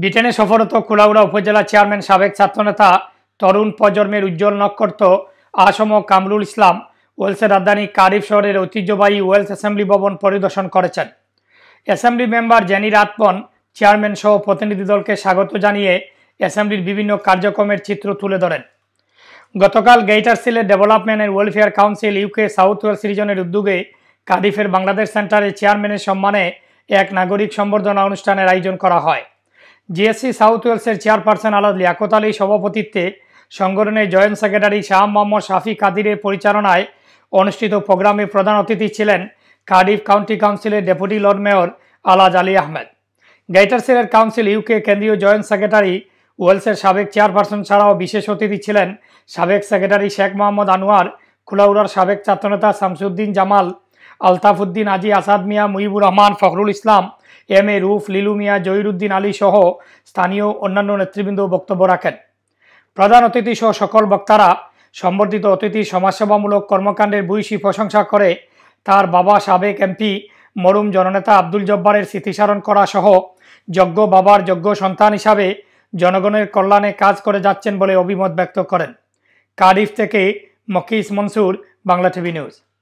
ব্রিটেনে সফরত কুলাউড়া উপজেলা চেয়ারম্যান সাবেক ছাত্রনেতা তরুণ প্রজন্মের উজ্জ্বল নক্ষত্র আসম কামরুল ইসলাম ওয়েলসের রাজধানী কারিফ শহরের ঐতিহ্যবাহী ওয়েলস অ্যাসেম্বলি ভবন পরিদর্শন করেছেন অ্যাসেম্বলি মেম্বার জেনি রাতপন চেয়ারম্যান সহ প্রতিনিধি দলকে স্বাগত জানিয়ে অ্যাসেম্বলির বিভিন্ন কার্যক্রমের চিত্র তুলে ধরেন গতকাল Greater Sylhet Development and Welfare Council UK South Wales রিজনের উদ্যোগে কারিফের বাংলাদেশ সেন্টারে চেয়ারম্যানের সম্মানে এক নাগরিক সম্বর্ধনা অনুষ্ঠানের আয়োজন করা হয় জিএসসি সাউথ ওয়েলসের চেয়ারপারসন আলাদ লিয়াকত আলী সভাপতিত্বে সংগঠনের জয়েন্ট সেক্রেটারি শাহ মোহাম্মদ শাফি কাদিরের পরিচালনায় অনুষ্ঠিত প্রোগ্রামে প্রধান অতিথি ছিলেন কার্ডিফ কাউন্টি কাউন্সিলের ডেপুটি লর্ড মেয়র আলাদ Ali Ahmed Greater Council UK কেন্দ্রীয় জয়েন্ট সেক্রেটারি ওয়েলসের সাবেক চেয়ারপারসন ছাড়াও বিশেষ অতিথি ছিলেন সাবেক সেক্রেটারি শেখ মোহাম্মদ আনোয়ার খুলাউড়ার সাবেক ছাত্রনেতা শামসুদ্দিন জামাল আলতাফুদ্দিন আজি আসাদ মিয়া মুহিবুর রহমান ফখরুল ইসলাম এম এ রুফ লিলু মিয়া জহিরুদ্দিন আলী সহ স্থানীয় অন্যান্য নেতৃবৃন্দ বক্তব্য রাখেন প্রধান অতিথি সহ সকল বক্তারা সম্বর্ধিত অতিথি সমাজসেবামূলক কর্মকাণ্ডের ভূয়সী প্রশংসা করে তার বাবা সাবেক এমপি মরুম জননেতা আব্দুল জব্বারের স্মৃতিসারণ করা সহ যজ্ঞ বাবার যজ্ঞ সন্তান হিসাবে জনগণের কল্যাণে কাজ করে যাচ্ছেন বলে অভিমত ব্যক্ত করেন কারিফ থেকে মকিস মনসুর বাংলা টিভি নিউজ